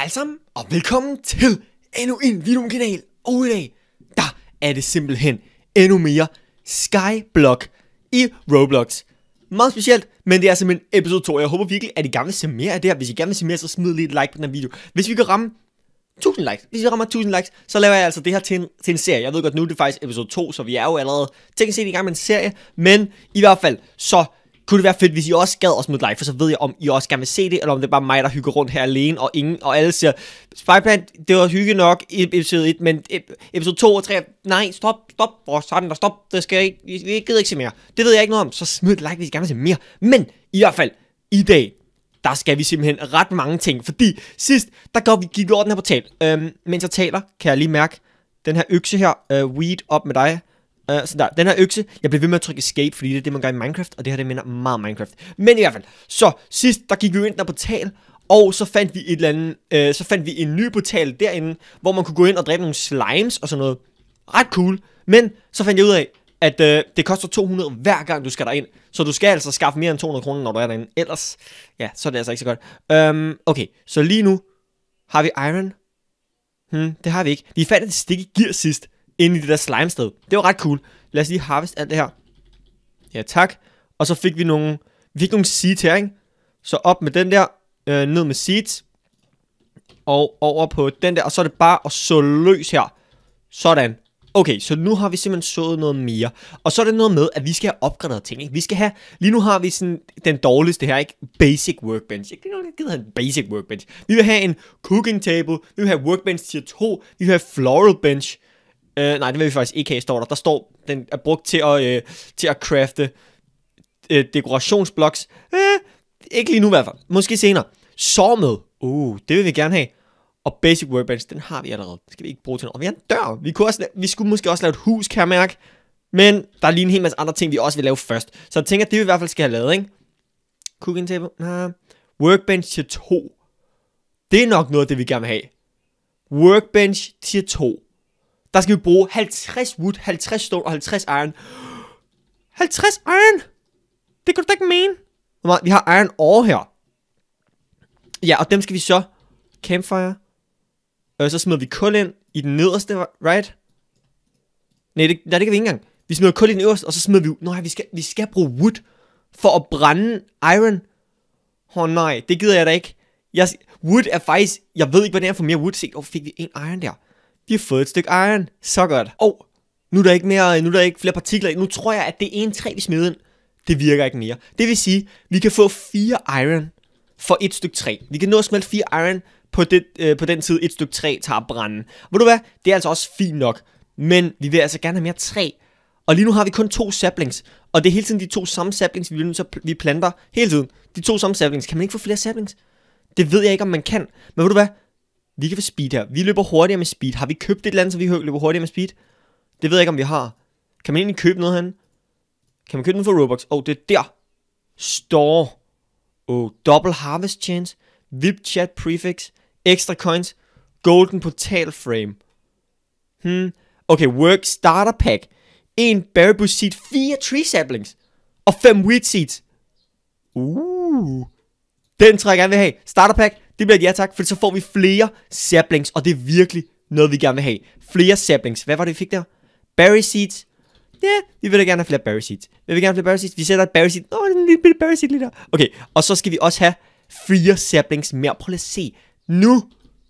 Hej sammen, og velkommen til endnu en kanal. Og i dag, der er det simpelthen endnu mere Skyblock i Roblox. Meget specielt, men det er simpelthen episode 2. Jeg håber virkelig, at I gerne vil se mere af det her. Hvis I gerne vil se mere, så smid lige et like på den her video. Hvis vi kan ramme 1000 likes, hvis vi rammer 1000 likes, så laver jeg altså det her til en, til en serie. Jeg ved godt, nu er det faktisk episode 2, så vi er jo allerede teknisk set i gang med en serie. Men i hvert fald, så kunne det være fedt, hvis I også gad os mod like, for så ved jeg, om I også gerne vil se det, eller om det er bare mig, der hygger rundt her alene, og ingen, og alle siger, Spyplant, det var hygge nok i episode 1, men episode 2 og 3, nej, stop, stop, hvor sådan der, stop, det skal jeg ikke, jeg gider ikke se mere. Det ved jeg ikke noget om, så smid et like, hvis I gerne vil se mere. Men i hvert fald, i dag, der skal vi simpelthen ret mange ting, fordi sidst, der går vi, gik over den her portal. Øhm, mens jeg taler, kan jeg lige mærke den her økse her, øh, weed op med dig. Uh, så der, den her økse, jeg blev ved med at trykke escape, fordi det er det, man gør i Minecraft, og det her, det minder meget Minecraft. Men i hvert fald, så sidst, der gik vi jo ind der portal, og så fandt vi et eller andet, uh, så fandt vi en ny portal derinde, hvor man kunne gå ind og dræbe nogle slimes og sådan noget. Ret cool. Men så fandt jeg ud af, at uh, det koster 200 hver gang du skal derind. Så du skal altså skaffe mere end 200 kroner, når du er derinde. Ellers, ja, så er det altså ikke så godt. Um, okay, så lige nu har vi iron. Hmm, det har vi ikke. Vi fandt et stik i gear sidst inde i det der slime sted. Det var ret cool. Lad os lige harvest alt det her. Ja, tak. Og så fik vi nogle, vi fik nogle seeds her, ikke? Så op med den der, øh, ned med seeds. Og over på den der, og så er det bare at så løs her. Sådan. Okay, så nu har vi simpelthen sået noget mere. Og så er det noget med, at vi skal have opgraderet ting. Ikke? Vi skal have, lige nu har vi sådan den dårligste her, ikke? Basic workbench. Ikke nogen, ikke gider en basic workbench. Vi vil have en cooking table, vi vil have workbench tier 2, vi vil have floral bench. Øh, nej, det vil vi faktisk ikke have, står der. Der står, den er brugt til at, øh, til at crafte øh, dekorationsbloks. Øh, ikke lige nu i hvert fald. Måske senere. Sormed. Uh, det vil vi gerne have. Og Basic Workbench, den har vi allerede. Det skal vi ikke bruge til noget. Og vi har en dør. Vi, kunne også vi skulle måske også lave et hus, kan jeg mærke. Men der er lige en hel masse andre ting, vi også vil lave først. Så jeg tænker, at det vi i hvert fald skal have lavet, ikke? Cooking table? Nah. Workbench til 2. Det er nok noget af det, vi gerne vil have. Workbench til 2. Der skal vi bruge 50 wood, 50 stone og 50 iron. 50 iron? Det kan du da ikke mene. vi har iron ore her. Ja, og dem skal vi så campfire. Og øh, så smider vi kul ind i den nederste, right? Nej, det, nej, det kan vi ikke engang. Vi smider kul i den øverste, og så smider vi... Nej, vi skal, vi skal bruge wood for at brænde iron. Åh oh, nej, det gider jeg da ikke. Jeg, wood er faktisk... Jeg ved ikke, hvordan jeg får mere wood. Se, oh, fik vi en iron der de har fået et stykke iron. Så godt. Og nu er der ikke, mere, nu er der ikke flere partikler. Nu tror jeg, at det ene træ, vi smed ind, det virker ikke mere. Det vil sige, at vi kan få fire iron for et stykke træ. Vi kan nå at smelte fire iron på, det, øh, på den tid, et stykke træ tager branden. Ved du hvad? Det er altså også fint nok. Men vi vil altså gerne have mere træ. Og lige nu har vi kun to saplings. Og det er hele tiden de to samme saplings, vi, så vi planter hele tiden. De to samme saplings. Kan man ikke få flere saplings? Det ved jeg ikke, om man kan. Men ved du hvad? vi kan få speed her. Vi løber hurtigere med speed. Har vi købt et eller andet, så vi løber hurtigere med speed? Det ved jeg ikke, om vi har. Kan man egentlig købe noget her? Kan man købe den for Robux? Åh, oh, det er der. Store. Åh, oh, double harvest chance. VIP chat prefix. Extra coins. Golden portal frame. Hmm. Okay, work starter pack. En berry bush seed. Fire tree saplings. Og fem wheat seeds. Uh. Den tror jeg gerne vil have. Starter pack det bliver et ja tak, for så får vi flere saplings, og det er virkelig noget, vi gerne vil have. Flere saplings. Hvad var det, vi fik der? Berry seeds. Ja, yeah, vi vil da gerne have flere berry seeds. Vi vil gerne have flere berry seeds. Vi sætter et berry seed. Åh, oh, en lille bitte berry seed lige der. Okay, og så skal vi også have fire saplings mere. Prøv lige at se. Nu,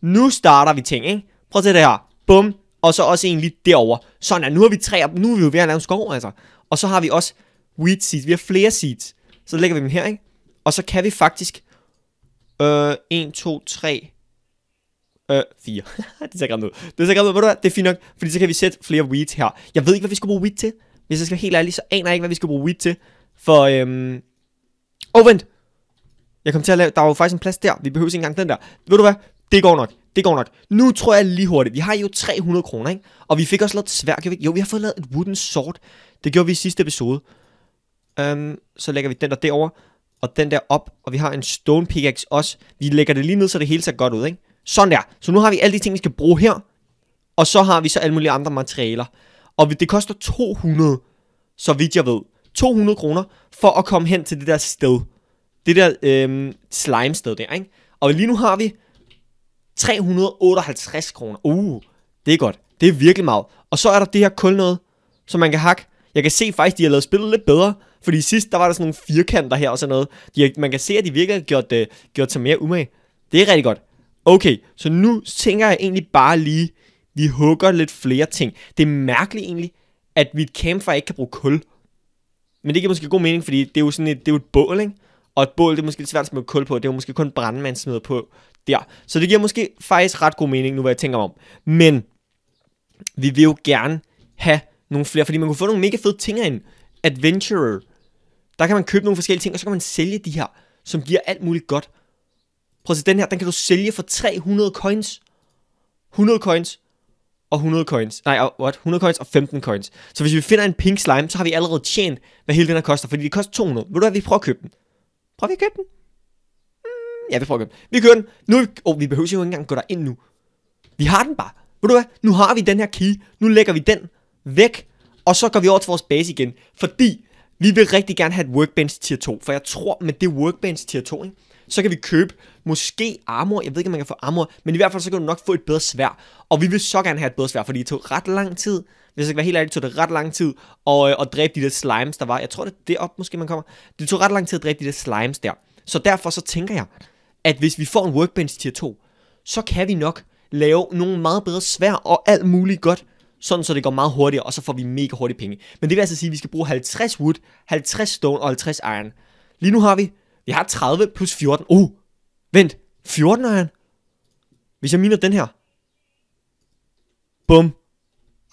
nu starter vi ting, ikke? Prøv at se det her. Bum. Og så også en lige derover. Sådan er, nu har vi tre, nu er vi jo ved at lave en skov, altså. Og så har vi også wheat seeds. Vi har flere seeds. Så lægger vi dem her, ikke? Og så kan vi faktisk Øh, 1, 2, 3, Øh, 4. det ser grimt ud. Det ser grimt ud. Ved du hvad? Det er fint nok, fordi så kan vi sætte flere weeds her. Jeg ved ikke, hvad vi skal bruge weed til. Hvis jeg skal være helt ærlig, så aner jeg ikke, hvad vi skal bruge weed til. For, øhm... Oh, vent. Jeg kom til at lave... Der var jo faktisk en plads der. Vi behøver ikke engang den der. Ved du hvad? Det går nok. Det går nok. Nu tror jeg lige hurtigt. Vi har jo 300 kroner, ikke? Og vi fik også lavet svært. Jo, vi har fået lavet et wooden sword. Det gjorde vi i sidste episode. Øhm, um, så lægger vi den der derover og den der op, og vi har en stone pickaxe også. Vi lægger det lige ned, så det hele ser godt ud, ikke? Sådan der. Så nu har vi alle de ting, vi skal bruge her, og så har vi så alle mulige andre materialer. Og det koster 200, så vidt jeg ved. 200 kroner for at komme hen til det der sted. Det der øhm, slime sted der, ikke? Og lige nu har vi 358 kroner. Uh, det er godt. Det er virkelig meget. Og så er der det her kul noget, som man kan hakke. Jeg kan se faktisk, de har lavet spillet lidt bedre, fordi sidst, der var der sådan nogle firkanter her og sådan noget. De, man kan se, at de virkelig har gjort, øh, gjort sig mere umage. Det er rigtig godt. Okay, så nu tænker jeg egentlig bare lige, vi hugger lidt flere ting. Det er mærkeligt egentlig, at vi et campfire ikke kan bruge kul. Men det giver måske god mening, fordi det er jo sådan et, det er jo et bål, ikke? Og et bål, det er måske lidt svært at smide kul på. Det er jo måske kun brandmand smider på der. Så det giver måske faktisk ret god mening, nu hvad jeg tænker om. Men vi vil jo gerne have nogle flere, fordi man kunne få nogle mega fede ting ind. Adventurer, der kan man købe nogle forskellige ting, og så kan man sælge de her, som giver alt muligt godt. Prøv at se, den her, den kan du sælge for 300 coins. 100 coins og 100 coins. Nej, what? 100 coins og 15 coins. Så hvis vi finder en pink slime, så har vi allerede tjent, hvad hele den her koster. Fordi det koster 200. Ved du hvad, vi prøver at købe den. Prøver vi at købe den? Mm, ja, vi prøver at købe den. Vi køber den. Nu er vi... Oh, vi behøver jo ikke engang gå derind nu. Vi har den bare. Ved du hvad, nu har vi den her key. Nu lægger vi den væk. Og så går vi over til vores base igen. Fordi vi vil rigtig gerne have et workbench tier 2, for jeg tror, med det workbench tier 2, ikke, så kan vi købe måske armor. Jeg ved ikke, om man kan få armor, men i hvert fald så kan du nok få et bedre svær. Og vi vil så gerne have et bedre svær, fordi det tog ret lang tid. Hvis jeg skal være helt ærlig, tog det ret lang tid at, øh, at dræbe de der slimes, der var. Jeg tror, det er derop måske, man kommer. Det tog ret lang tid at dræbe de der slimes der. Så derfor så tænker jeg, at hvis vi får en workbench tier 2, så kan vi nok lave nogle meget bedre svær og alt muligt godt sådan så det går meget hurtigere, og så får vi mega hurtige penge. Men det vil altså sige, at vi skal bruge 50 wood, 50 stone og 50 iron. Lige nu har vi, vi har 30 plus 14. Oh, uh, vent, 14 iron? Hvis jeg miner den her. Bum.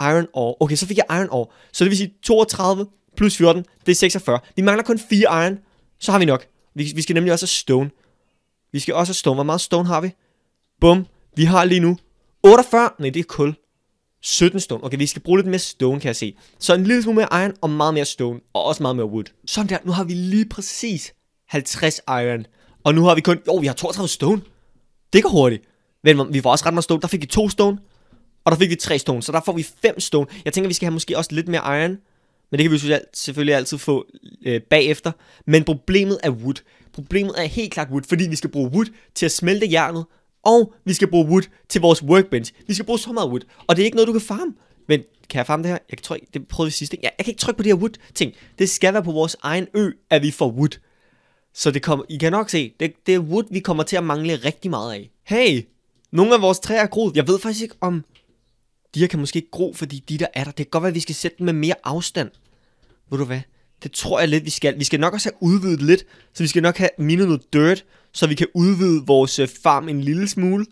Iron ore. Okay, så fik jeg iron ore. Så det vil sige 32 plus 14, det er 46. Vi mangler kun 4 iron, så har vi nok. Vi, vi skal nemlig også have stone. Vi skal også have stone. Hvor meget stone har vi? Bum. Vi har lige nu 48, nej det er kul. 17 stone. Okay, vi skal bruge lidt mere stone, kan jeg se. Så en lille smule mere iron og meget mere stone, og også meget mere wood. Sådan der, nu har vi lige præcis 50 iron. Og nu har vi kun, jo, vi har 32 stone. Det går hurtigt. Men vi får også ret meget stone. Der fik vi 2 stone, og der fik vi 3 stone. Så der får vi 5 stone. Jeg tænker, vi skal have måske også lidt mere iron. Men det kan vi selvfølgelig altid få øh, bagefter. Men problemet er wood. Problemet er helt klart wood, fordi vi skal bruge wood til at smelte jernet, og vi skal bruge wood til vores workbench. Vi skal bruge så meget wood. Og det er ikke noget, du kan farme. Men kan jeg farme det her? Jeg kan trykke, det prøvede vi sidste. Ja, jeg kan ikke trykke på det her wood ting. Det skal være på vores egen ø, at vi får wood. Så det kommer, I kan nok se, det, det er wood, vi kommer til at mangle rigtig meget af. Hey, nogle af vores træer er groet. Jeg ved faktisk ikke om, de her kan måske ikke gro, fordi de der er der. Det kan godt være, at vi skal sætte dem med mere afstand. Ved du hvad? Det tror jeg lidt, vi skal. Vi skal nok også have udvidet lidt, så vi skal nok have mindet noget dirt, så vi kan udvide vores øh, farm en lille smule,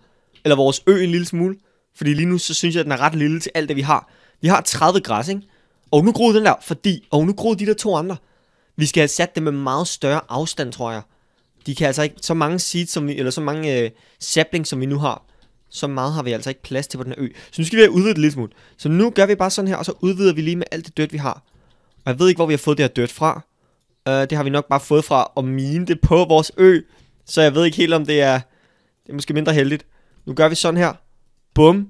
eller vores ø en lille smule, fordi lige nu, så synes jeg, at den er ret lille til alt det, vi har. Vi har 30 græs, ikke? Og nu groede den der, fordi, og nu groede de der to andre. Vi skal have sat dem med meget større afstand, tror jeg. De kan altså ikke, så mange seeds, som vi, eller så mange øh, saplings, som vi nu har, så meget har vi altså ikke plads til på den her ø. Så nu skal vi have udvidet lidt smule. Så nu gør vi bare sådan her, og så udvider vi lige med alt det dødt, vi har. Og jeg ved ikke, hvor vi har fået det her dødt fra. Uh, det har vi nok bare fået fra at mine det på vores ø. Så jeg ved ikke helt, om det er, det er måske mindre heldigt. Nu gør vi sådan her. Bum.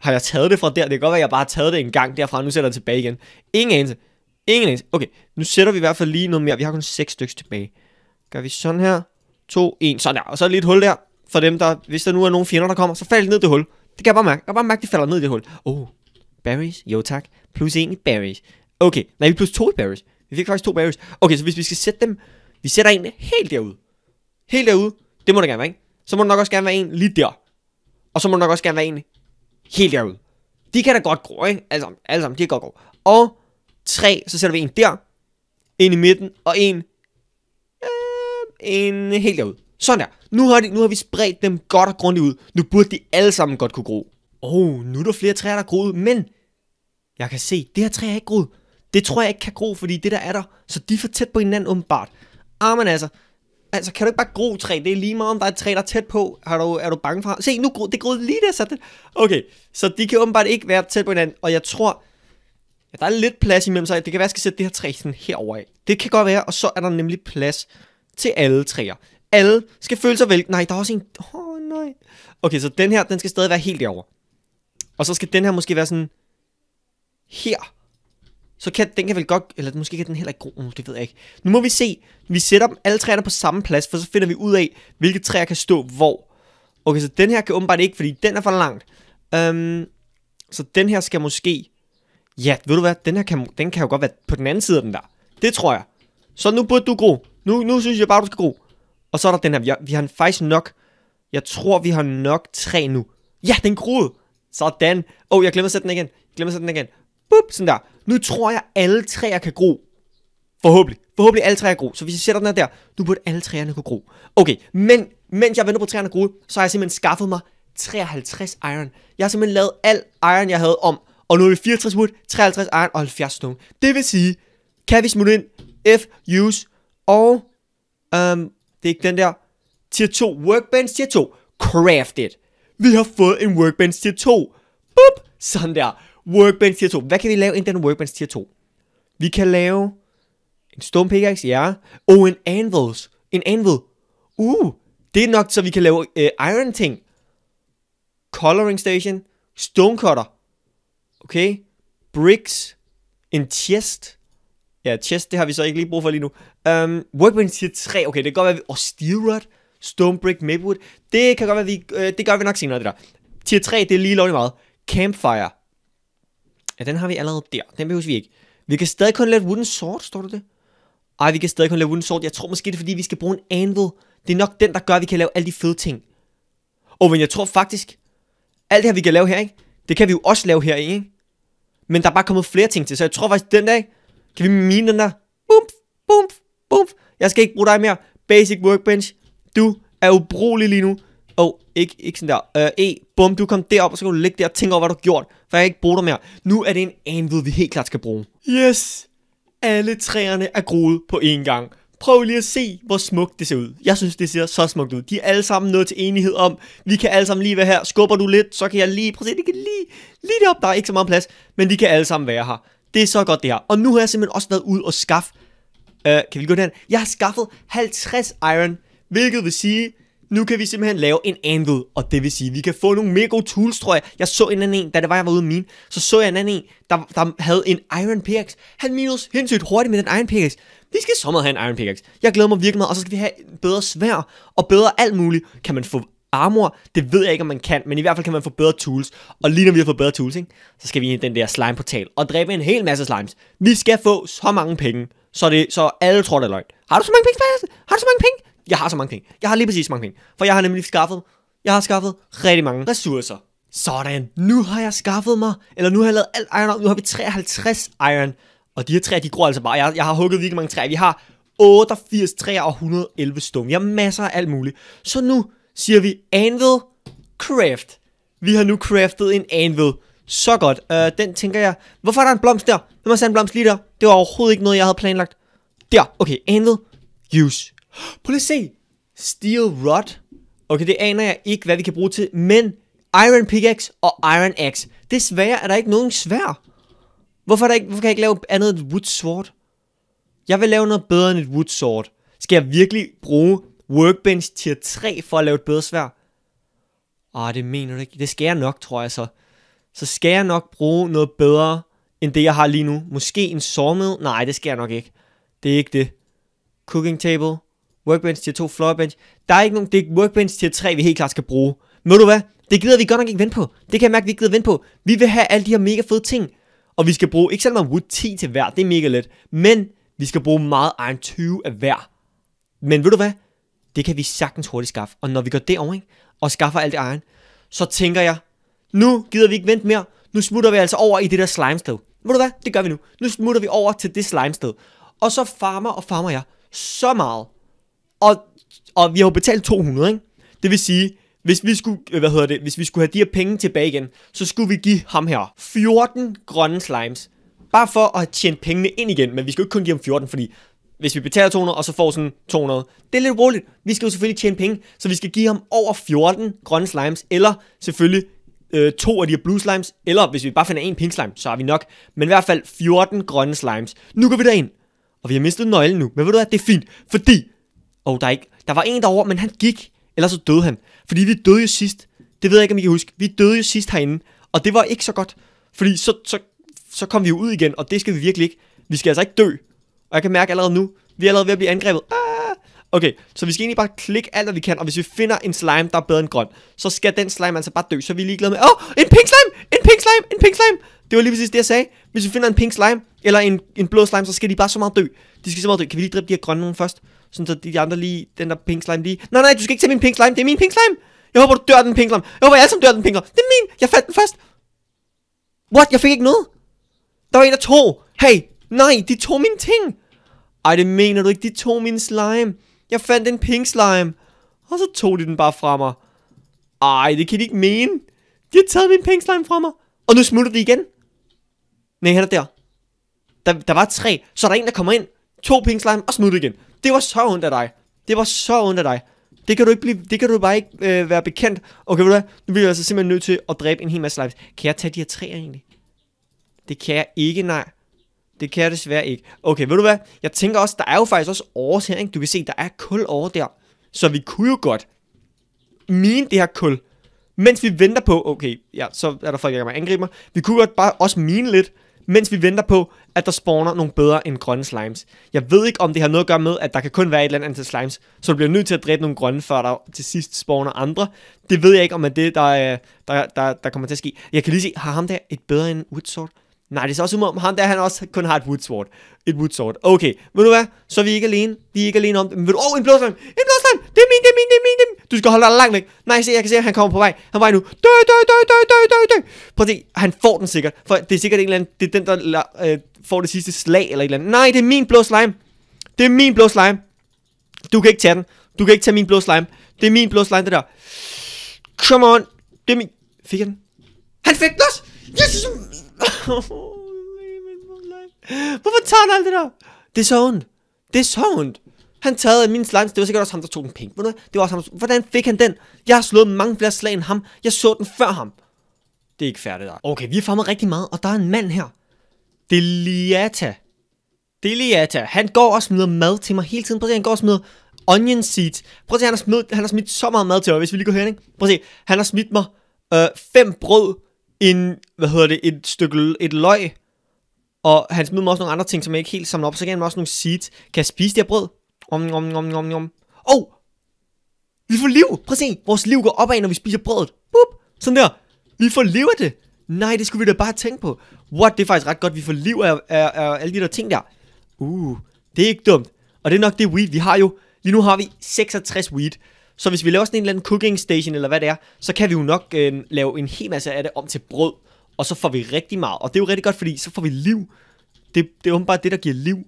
Har jeg taget det fra der? Det kan godt være, at jeg bare har taget det en gang derfra. Nu sætter jeg det tilbage igen. Ingen anelse. Ingen anelse. Okay, nu sætter vi i hvert fald lige noget mere. Vi har kun seks stykker tilbage. Gør vi sådan her. 2, 1, sådan der. Og så er lige et hul der. For dem, der, hvis der nu er nogen fjender, der kommer, så falder de ned i det hul. Det kan jeg bare mærke. Jeg kan bare mærke, at de falder ned i det hul. Oh, berries? Jo tak. Plus 1 i berries. Okay, nej, vi plus 2 i berries. Vi fik faktisk to berries. Okay, så hvis vi skal sætte dem, vi sætter en helt derude. Helt derude, det må der gerne være ikke? Så må der nok også gerne være en lige der. Og så må der nok også gerne være en helt derude. De kan da godt gro, ikke? Altså, alle sammen, de kan godt gro. Og tre, så sætter vi en der, en i midten, og en, øh, en helt derude. Sådan der. Nu har, de, nu har vi spredt dem godt og grundigt ud. Nu burde de alle sammen godt kunne gro. Åh, oh, nu er der flere træer, der groet, men jeg kan se, det her træ er ikke groet. Det tror jeg ikke kan gro, fordi det der er der, så de er for tæt på hinanden åbenbart. Ah, men altså, Altså, kan du ikke bare gro træ? Det er lige meget, om der er et træ, der er tæt på. Har du, er du bange for? Se, nu gro, det groede lige der, så det. Okay, så de kan åbenbart ikke være tæt på hinanden. Og jeg tror, at der er lidt plads imellem sig. Det kan være, at jeg skal sætte det her træ sådan herover af. Det kan godt være, og så er der nemlig plads til alle træer. Alle skal føle sig vel. Nej, der er også en... Åh, oh, nej. Okay, så den her, den skal stadig være helt derovre. Og så skal den her måske være sådan... Her så kan den kan vel godt, eller måske kan den heller ikke gro, det ved jeg ikke. Nu må vi se, vi sætter dem alle træerne på samme plads, for så finder vi ud af, hvilke træer kan stå hvor. Okay, så den her kan åbenbart ikke, fordi den er for langt. Um, så den her skal måske, ja, ved du hvad, den her kan, den kan jo godt være på den anden side af den der. Det tror jeg. Så nu burde du gro. Nu, nu synes jeg bare, du skal gro. Og så er der den her, vi har, vi har faktisk nok, jeg tror vi har nok træ nu. Ja, den groede. Sådan. Åh, oh, jeg glemmer at sætte den igen. Jeg glemmer at sætte den igen. Bup, sådan der. Nu tror jeg, alle træer kan gro. Forhåbentlig. Forhåbentlig alle træer gro. Så hvis jeg sætter den her der, nu burde alle træerne kunne gro. Okay, men mens jeg venter på træerne at gro, så har jeg simpelthen skaffet mig 53 iron. Jeg har simpelthen lavet al iron, jeg havde om. Og nu er vi 64 wood, 53 iron og 70 stone. Det vil sige, kan vi smutte ind F, use og... Um, det er ikke den der. Tier 2, workbench, tier 2, crafted. Vi har fået en workbench tier 2. Bup, sådan der. Workbench tier 2. Hvad kan vi lave inden den workbench tier 2? Vi kan lave en stone pickaxe, ja. Og en anvil. En anvil. Uh, det er nok, så vi kan lave uh, iron ting. Coloring station. Stone cutter. Okay. Bricks. En chest. Ja, chest, det har vi så ikke lige brug for lige nu. Um, workbench tier 3. Okay, det kan godt være, vi... Og oh, steel rod. Stone brick, maplewood. Det kan godt være, vi... Uh, det gør vi nok senere, det der. Tier 3, det er lige lovligt meget. Campfire. Ja, den har vi allerede der. Den behøver vi ikke. Vi kan stadig kun lave wooden sword, står du det? Ej, vi kan stadig kun lave wooden sword. Jeg tror måske, det er, fordi vi skal bruge en anvil. Det er nok den, der gør, at vi kan lave alle de fede ting. Og men jeg tror faktisk, alt det her, vi kan lave her, ikke? Det kan vi jo også lave her, ikke? Men der er bare kommet flere ting til, så jeg tror faktisk, den dag, kan vi mine den der. Bumf, bumf, bumf. Jeg skal ikke bruge dig mere. Basic workbench. Du er ubrugelig lige nu. Åh, oh, ikke, ikke sådan der. Uh, e, bum, du kom derop, og så kan du ligge der og tænke over, hvad du har gjort. For jeg kan ikke bruge dig mere. Nu er det en anvid, vi helt klart skal bruge. Yes! Alle træerne er groet på én gang. Prøv lige at se, hvor smukt det ser ud. Jeg synes, det ser så smukt ud. De er alle sammen nået til enighed om, vi kan alle sammen lige være her. Skubber du lidt, så kan jeg lige, prøv at se, det kan lige, lige derop. Der er ikke så meget plads, men de kan alle sammen være her. Det er så godt det her. Og nu har jeg simpelthen også været ud og skaffe, øh, kan vi gå derhen? Jeg har skaffet 50 iron, hvilket vil sige, nu kan vi simpelthen lave en anvil, og det vil sige, at vi kan få nogle mega gode tools, tror jeg. Jeg så en anden en, da det var, jeg var ude min, så så jeg en anden en, der, der havde en iron pickaxe. Han minus sindssygt hurtigt med den iron pickaxe. Vi skal så meget have en iron pickaxe. Jeg glæder mig virkelig meget, og så skal vi have bedre svær og bedre alt muligt. Kan man få armor, det ved jeg ikke, om man kan, men i hvert fald kan man få bedre tools. Og lige når vi har fået bedre tools, ikke, så skal vi ind i den der slime-portal og dræbe en hel masse slimes. Vi skal få så mange penge, så, det, så alle tror, det er løgn. Har du så mange penge, Har du så mange penge? Jeg har så mange penge. Jeg har lige præcis mange penge. For jeg har nemlig skaffet, jeg har skaffet rigtig mange ressourcer. Sådan, nu har jeg skaffet mig, eller nu har jeg lavet alt iron op. Nu har vi 53 iron. Og de her træer, de gror altså bare. Jeg, jeg har hugget virkelig mange træer. Vi har 88 træer og 111 stone. Vi har masser af alt muligt. Så nu siger vi anvil craft. Vi har nu craftet en anvil. Så godt. Øh, den tænker jeg... Hvorfor er der en blomst der? Hvem har sat en blomst lige der? Det var overhovedet ikke noget, jeg havde planlagt. Der. Okay, anvil. Use. Prøv lige at se. Steel rod. Okay, det aner jeg ikke, hvad vi kan bruge til, men Iron Pickaxe og Iron Axe. Desværre er der ikke nogen svær. Hvorfor, er der ikke, hvorfor kan jeg ikke lave andet end Wood Sword? Jeg vil lave noget bedre end et Wood Sword. Skal jeg virkelig bruge Workbench tier 3 for at lave et bedre svær? Ah, det mener du ikke. Det skal jeg nok, tror jeg så. Så skal jeg nok bruge noget bedre end det, jeg har lige nu. Måske en sawmill? Nej, det skal jeg nok ikke. Det er ikke det. Cooking table workbench tier 2, floor bench. Der er ikke nogen, det er workbench tier 3, vi helt klart skal bruge. Men ved du hvad? Det gider vi godt nok ikke vente på. Det kan jeg mærke, vi ikke gider vente på. Vi vil have alle de her mega fede ting. Og vi skal bruge ikke selvom wood 10 til hver, det er mega let. Men vi skal bruge meget iron 20 af hver. Men ved du hvad? Det kan vi sagtens hurtigt skaffe. Og når vi går derover, ikke? og skaffer alt det iron, så tænker jeg, nu gider vi ikke vente mere. Nu smutter vi altså over i det der slime sted. Ved du hvad? Det gør vi nu. Nu smutter vi over til det slime sted. Og så farmer og farmer jeg så meget, og, og vi har jo betalt 200, ikke? Det vil sige, hvis vi skulle, øh, hvad hedder det, hvis vi skulle have de her penge tilbage igen, så skulle vi give ham her 14 grønne slimes. Bare for at tjene pengene ind igen, men vi skal jo ikke kun give ham 14, fordi hvis vi betaler 200, og så får sådan 200. Det er lidt roligt. Vi skal jo selvfølgelig tjene penge, så vi skal give ham over 14 grønne slimes, eller selvfølgelig øh, to af de her blue slimes, eller hvis vi bare finder en pink slime, så har vi nok. Men i hvert fald 14 grønne slimes. Nu går vi derind, og vi har mistet nøglen nu, men ved du hvad, det er fint, fordi og der, ikke, der var en derovre, men han gik. Ellers så døde han. Fordi vi døde jo sidst. Det ved jeg ikke, om I kan huske. Vi døde jo sidst herinde. Og det var ikke så godt. Fordi så, så, så kom vi jo ud igen, og det skal vi virkelig ikke. Vi skal altså ikke dø. Og jeg kan mærke allerede nu, vi er allerede ved at blive angrebet. Ah! Okay, så vi skal egentlig bare klikke alt, hvad vi kan. Og hvis vi finder en slime, der er bedre end grøn, så skal den slime altså bare dø. Så vi er ligeglade med... Åh, oh, en pink slime! En pink slime! En pink slime! Det var lige præcis det, jeg sagde. Hvis vi finder en pink slime, eller en, en blå slime, så skal de bare så meget dø. De skal så meget dø. Kan vi lige dræbe de her grønne nogen først? sådan så de andre lige, den der pink slime lige, nej, nej, du skal ikke tage min pink slime, det er min pink slime. Jeg håber, du dør den pink slime. Jeg håber, jeg alle sammen dør den pink slime. Det er min, jeg fandt den først. What, jeg fik ikke noget. Der var en, der tog. Hey, nej, de tog mine ting. Ej, det mener du ikke, de tog min slime. Jeg fandt en pink slime. Og så tog de den bare fra mig. Ej, det kan de ikke mene. De har taget min pink slime fra mig. Og nu smutter de igen. Nej, han er der. der. Der var tre. Så er der en, der kommer ind. To pink slime og smutter igen. Det var så ondt af dig. Det var så ondt af dig. Det kan du, ikke blive, det kan du bare ikke øh, være bekendt. Okay, ved du hvad? Nu bliver jeg altså simpelthen nødt til at dræbe en hel masse lives. Kan jeg tage de her tre egentlig? Det kan jeg ikke, nej. Det kan jeg desværre ikke. Okay, ved du hvad? Jeg tænker også, der er jo faktisk også års her, ikke? Du kan se, der er kul over der. Så vi kunne jo godt mine det her kul. Mens vi venter på, okay, ja, så er der folk, der kan angribe mig. Vi kunne godt bare også mine lidt, mens vi venter på, at der spawner nogle bedre end grønne slimes. Jeg ved ikke, om det har noget at gøre med, at der kan kun være et eller andet antal slimes, så du bliver nødt til at dræbe nogle grønne, før der til sidst spawner andre. Det ved jeg ikke, om det er det, der, øh, der, der, der kommer til at ske. Jeg kan lige se, har ham der et bedre end Woodsword? Nej, det så også om ham der, han også kun har et woodsword. Et woodsword. Okay, ved du hvad? Så er vi ikke alene. Vi er ikke alene om det. Men du, oh, en blåslam! En blåslam! Det er min, det er min, det er min, det er min. Du skal holde dig langt væk. Nej, se, jeg kan se, at han kommer på vej. Han var nu. Dø, dø, dø, dø, dø, dø, dø. Prøv at se, han får den sikkert. For det er sikkert en eller anden, det er den, der øh, får det sidste slag eller et eller andet. Nej, det er min blå slime. Det er min blå slime. Du kan ikke tage den. Du kan ikke tage min blå slime. Det er min blå slime, det der. Come on. Det er min. Fik jeg den? Han fik den også! Yes! Hvorfor tager han alt det der? Det er så ondt. Det er så ondt. Han tager af min slimes. Det var sikkert også ham, der tog den penge. Det var også ham, Hvordan fik han den? Jeg har slået mange flere slag end ham. Jeg så den før ham. Det er ikke færdigt der. Okay, vi har farmet rigtig meget, og der er en mand her. Deliata. Deliata. Han går og smider mad til mig hele tiden. Prøv at se, han går og smider onion seeds. Prøv at se, han har smidt, han har smidt så meget mad til mig, hvis vi lige går hen, ikke? Prøv at se, han har smidt mig øh, fem brød en, hvad hedder det, et stykke, et løg, og han smider mig også nogle andre ting, som jeg ikke helt samler op. Så gav han mig også nogle seeds. Kan jeg spise det her brød? Om, om, om, om, om. Oh! Vi får liv! Prøv at se. Vores liv går opad, når vi spiser brødet. Boop! Sådan der. Vi får liv af det. Nej, det skulle vi da bare tænke på. What? Det er faktisk ret godt. Vi får liv af, af, af alle de der ting der. Uh, det er ikke dumt. Og det er nok det weed. Vi har jo, lige nu har vi 66 weed. Så hvis vi laver sådan en eller anden cooking station, eller hvad det er, så kan vi jo nok øh, lave en hel masse af det om til brød, og så får vi rigtig meget. Og det er jo rigtig godt, fordi så får vi liv. Det, det er åbenbart det, der giver liv.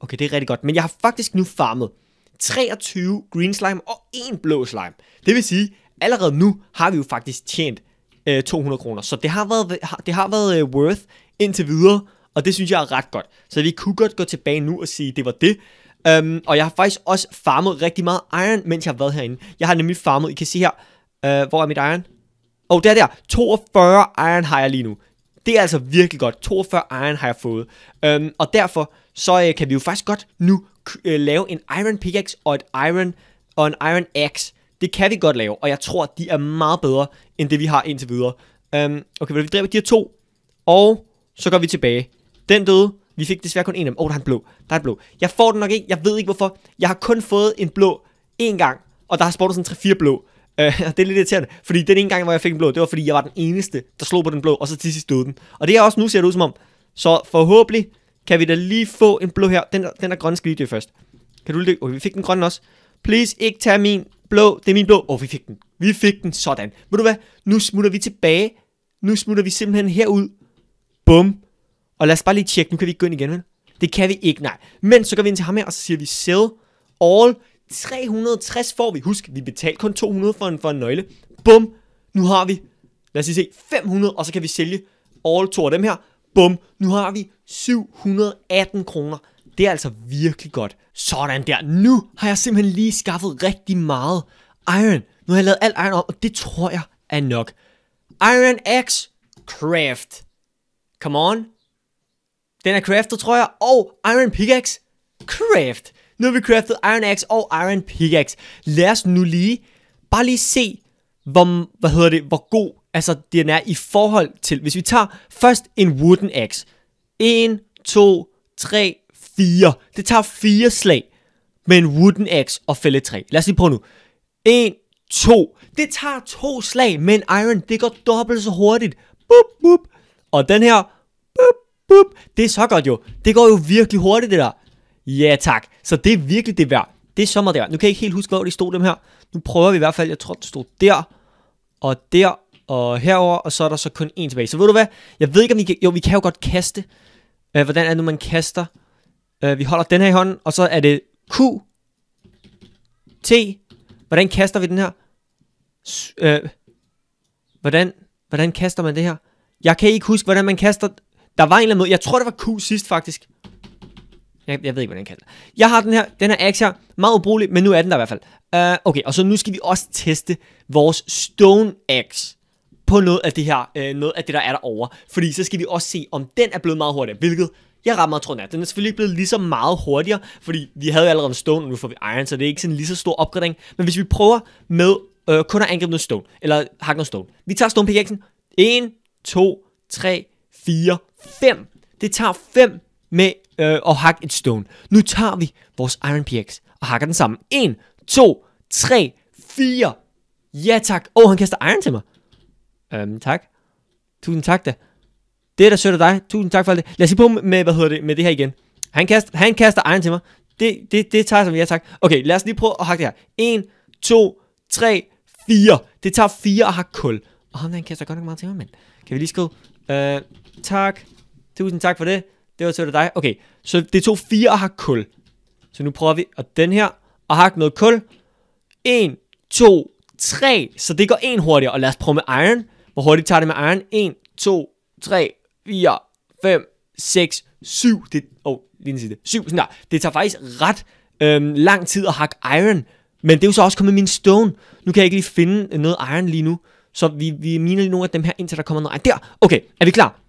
Okay, det er rigtig godt. Men jeg har faktisk nu farmet 23 green slime og en blå slime. Det vil sige, allerede nu har vi jo faktisk tjent øh, 200 kroner. Så det har været, det har været øh, worth indtil videre, og det synes jeg er ret godt. Så vi kunne godt gå tilbage nu og sige, det var det. Øhm, og jeg har faktisk også farmet rigtig meget iron, mens jeg har været herinde. Jeg har nemlig farmet, I kan se her, uh, hvor er mit iron? Åh, oh, der der, 42 iron har jeg lige nu. Det er altså virkelig godt, 42 iron har jeg fået. Øhm, og derfor, så uh, kan vi jo faktisk godt nu uh, lave en iron pickaxe og et iron og en iron axe. Det kan vi godt lave, og jeg tror, de er meget bedre, end det vi har indtil videre. Øhm, okay, vi dræber de her to, og så går vi tilbage. Den døde, vi fik desværre kun en af dem. Åh, oh, der er en blå. Der er en blå. Jeg får den nok ikke. Jeg ved ikke hvorfor. Jeg har kun fået en blå én gang. Og der har sportet sådan 3-4 blå. uh, det er lidt irriterende, fordi den ene gang, hvor jeg fik en blå, det var fordi, jeg var den eneste, der slog på den blå, og så til sidst døde den. Og det er også nu, ser det ud som om. Så forhåbentlig kan vi da lige få en blå her. Den, den er grønne skal lige først. Kan du lige Okay, vi fik den grønne også. Please ikke tage min blå. Det er min blå. Åh, oh, vi fik den. Vi fik den. Sådan. Ved du hvad? Nu smutter vi tilbage. Nu smutter vi simpelthen herud. Bum. Og lad os bare lige tjekke, nu kan vi ikke gå ind igen, vel? Det kan vi ikke, nej. Men så går vi ind til ham her, og så siger vi sell all 360 får vi. Husk, vi betalte kun 200 for en, for en nøgle. Bum, nu har vi, lad os lige se, 500, og så kan vi sælge all to af dem her. Bum, nu har vi 718 kroner. Det er altså virkelig godt. Sådan der. Nu har jeg simpelthen lige skaffet rigtig meget iron. Nu har jeg lavet alt iron om, og det tror jeg er nok. Iron Axe Craft. Come on. Den er craftet, tror jeg. Og Iron Pickaxe. Craft. Nu har vi craftet Iron Axe og Iron Pickaxe. Lad os nu lige, bare lige se, hvor, hvad hedder det, hvor god altså, den er i forhold til. Hvis vi tager først en Wooden Axe. 1, 2, 3, 4. Det tager 4 slag med en Wooden Axe og fælde 3. Lad os lige prøve nu. 1, 2. Det tager to slag med en Iron. Det går dobbelt så hurtigt. Bup, bup. Og den her, bup, boop. Det er så godt jo. Det går jo virkelig hurtigt, det der. Ja tak. Så det er virkelig det værd. Det er sommer der. Nu kan jeg ikke helt huske, hvor de stod dem her. Nu prøver vi i hvert fald. Jeg tror, det stod der, og der, og herover, og så er der så kun en tilbage. Så ved du hvad? Jeg ved ikke, om vi kan... Jo, vi kan jo godt kaste. Øh, hvordan er det nu, man kaster? Øh, vi holder den her i hånden, og så er det Q, T. Hvordan kaster vi den her? S øh, hvordan, hvordan kaster man det her? Jeg kan ikke huske, hvordan man kaster der var en eller anden måde, jeg tror det var Q sidst faktisk. Jeg, jeg ved ikke, hvordan jeg kalder det. Jeg har den her, den her her, meget ubrugelig, men nu er den der i hvert fald. Uh, okay, og så nu skal vi også teste vores Stone Axe på noget af det her, uh, noget af det, der er derovre. Fordi så skal vi også se, om den er blevet meget hurtigere, hvilket jeg rammer tror, den er. Den er selvfølgelig ikke blevet lige så meget hurtigere, fordi vi havde allerede en stone, og nu får vi iron, så det er ikke sådan en lige så stor opgradering. Men hvis vi prøver med øh, kun at angribe noget stone, eller hakke noget stone. Vi tager stone pickaxen. 1, 2, 3, 4, 5. Det tager 5 med øh, at hakke et stone. Nu tager vi vores Iron PX og hakker den sammen. 1, 2, 3, 4. Ja tak. Åh, oh, han kaster Iron til mig. Øhm, tak. Tusind tak da. Det er da sødt af dig. Tusind tak for alt det. Lad os se på med, hvad hedder det, med det her igen. Han kaster, han kaster Iron til mig. Det, det, det tager jeg som ja tak. Okay, lad os lige prøve at hakke det her. 1, 2, 3, 4. Det tager 4 at hakke kul. Og oh, han kaster godt nok meget til mig, men Kan vi lige skrive... Øh, tak. Tusind tak for det. Det var sødt af dig. Okay, så det tog fire at hakke kul. Så nu prøver vi at den her, og hakke noget kul. En, to, tre. Så det går en hurtigere, og lad os prøve med iron. Hvor hurtigt tager det med iron? En, to, tre, fire, fem, seks, syv. Det, oh, lige det. Syv, sådan der. Det tager faktisk ret øhm, lang tid at hakke iron. Men det er jo så også kommet min stone. Nu kan jeg ikke lige finde noget iron lige nu. Så vi, vi miner lige nogle af dem her, indtil der kommer noget iron. Der! Okay, er vi klar?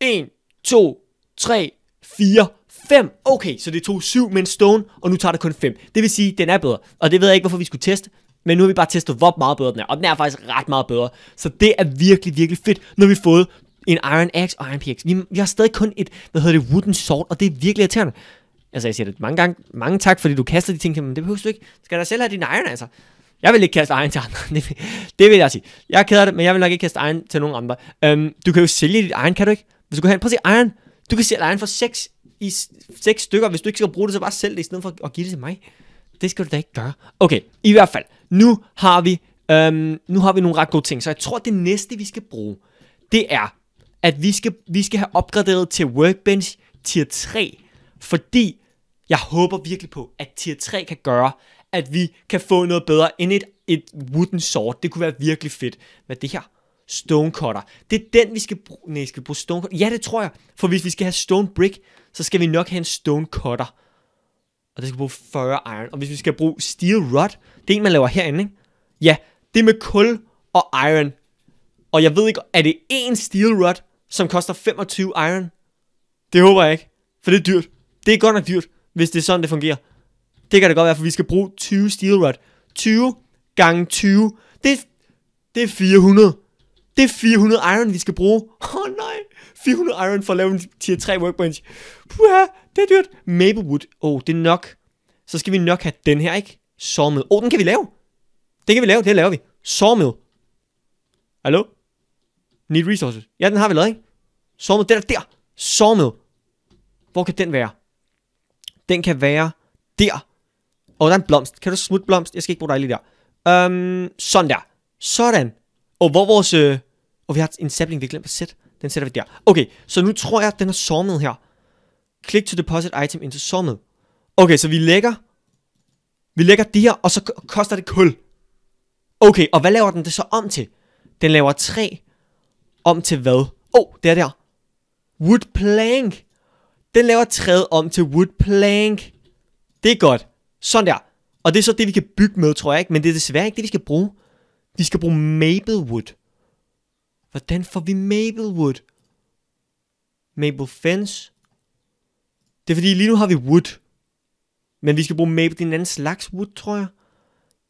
1, 2, 3, 4, 5. Okay, så det tog 7 med en stone, og nu tager det kun 5. Det vil sige, den er bedre. Og det ved jeg ikke, hvorfor vi skulle teste. Men nu har vi bare testet, hvor meget bedre den er. Og den er faktisk ret meget bedre. Så det er virkelig, virkelig fedt, når vi har fået en Iron Axe og Iron Pickaxe. Vi, vi har stadig kun et, hvad hedder det, Wooden Sword, og det er virkelig irriterende. Altså, jeg siger det mange gange. Mange tak, fordi du kaster de ting til mig, men det behøver du ikke. Skal der selv have din Iron, altså. Jeg vil ikke kaste egen til andre. det, vil, det vil jeg sige. Jeg er ked af det, men jeg vil nok ikke kaste egen til nogen andre. Um, du kan jo sælge dit Iron, kan du ikke? Hvis du går hen, prøv at se Iron. Du kan sælge Iron for 6 i 6 stykker. Hvis du ikke skal bruge det, så bare sælg det, i stedet for at give det til mig. Det skal du da ikke gøre. Okay, i hvert fald. Nu har vi, øhm, nu har vi nogle ret gode ting. Så jeg tror, det næste, vi skal bruge, det er, at vi skal, vi skal have opgraderet til Workbench tier 3. Fordi jeg håber virkelig på, at tier 3 kan gøre, at vi kan få noget bedre end et, et wooden sword. Det kunne være virkelig fedt. Hvad det her, Stonecutter. Det er den, vi skal bruge. Nej, skal bruge Stonecutter. Ja, det tror jeg. For hvis vi skal have Stone Brick, så skal vi nok have en Stonecutter. Og det skal bruge 40 iron. Og hvis vi skal bruge Steel Rod, det er en, man laver herinde, ikke? Ja, det er med kul og iron. Og jeg ved ikke, er det én Steel Rod, som koster 25 iron? Det håber jeg ikke. For det er dyrt. Det er godt nok dyrt, hvis det er sådan, det fungerer. Det kan det godt være, for vi skal bruge 20 Steel Rod. 20 gange 20, det er, det er 400. Det er 400 iron, vi skal bruge. Åh oh, nej, 400 iron for at lave en tier 3 workbench. Puha, det er dyrt. Maplewood, åh, oh, det er nok. Så skal vi nok have den her, ikke? Sawmill. Åh, oh, den kan vi lave. Det kan vi lave, det laver vi. Sawmill. Hallo? Need resources. Ja, den har vi lavet, ikke? Sawmill, den er der. Sawmill. Hvor kan den være? Den kan være der. Og oh, der er en blomst. Kan du smutte blomst? Jeg skal ikke bruge dig lige der. Um, sådan der. Sådan. Og hvor vores... Øh, og vi har en sapling, vi glemte at sætte. Den sætter vi der. Okay, så nu tror jeg, at den er sormet her. Click to deposit item into sormet. Okay, så vi lægger... Vi lægger de her, og så koster det kul. Okay, og hvad laver den det så om til? Den laver tre om til hvad? Oh, det er der. Wood plank. Den laver træet om til wood plank. Det er godt. Sådan der. Og det er så det, vi kan bygge med, tror jeg ikke. Men det er desværre ikke det, vi skal bruge. Vi skal bruge Maplewood. Hvordan får vi Maplewood? Maple Fence. Det er fordi, lige nu har vi wood. Men vi skal bruge maple. Det er en anden slags wood, tror jeg.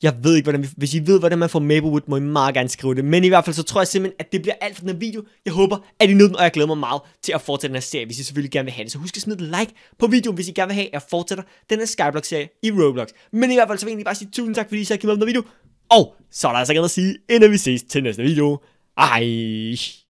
Jeg ved ikke, hvordan vi, hvis I ved, hvordan man får Maplewood, må I meget gerne skrive det. Men i hvert fald, så tror jeg simpelthen, at det bliver alt for den her video. Jeg håber, at I nød den, og jeg glæder mig meget til at fortsætte den her serie, hvis I selvfølgelig gerne vil have det. Så husk at smide et like på videoen, hvis I gerne vil have, at jeg fortsætter den her Skyblock-serie i Roblox. Men i hvert fald, så vil jeg egentlig bare sige tusind tak, fordi I så har givet mig den her video. Og så er der altså gerne at sige, inden vi ses til næste video. Ej.